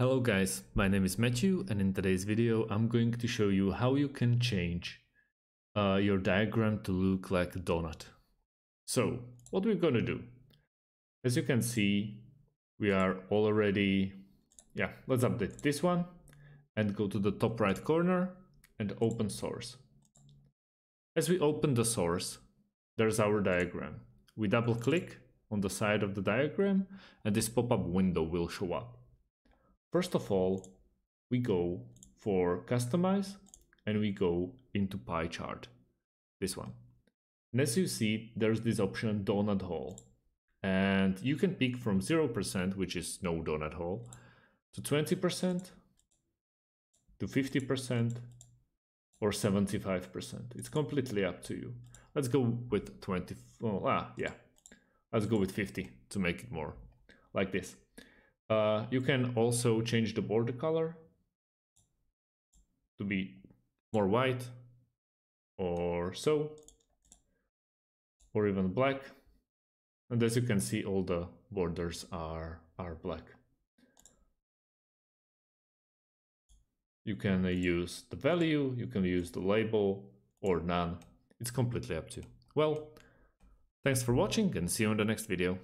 Hello guys, my name is Matthew and in today's video I'm going to show you how you can change uh, your diagram to look like a donut. So what we're gonna do, as you can see we are already, yeah let's update this one and go to the top right corner and open source. As we open the source there's our diagram. We double click on the side of the diagram and this pop-up window will show up. First of all, we go for customize and we go into pie chart, this one. And as you see, there's this option donut hole. And you can pick from 0%, which is no donut hole, to 20%, to 50%, or 75%. It's completely up to you. Let's go with 20, oh, ah, yeah. Let's go with 50 to make it more like this. Uh, you can also change the border color to be more white or so or even black and as you can see all the borders are are black you can uh, use the value you can use the label or none it's completely up to you well thanks for watching and see you in the next video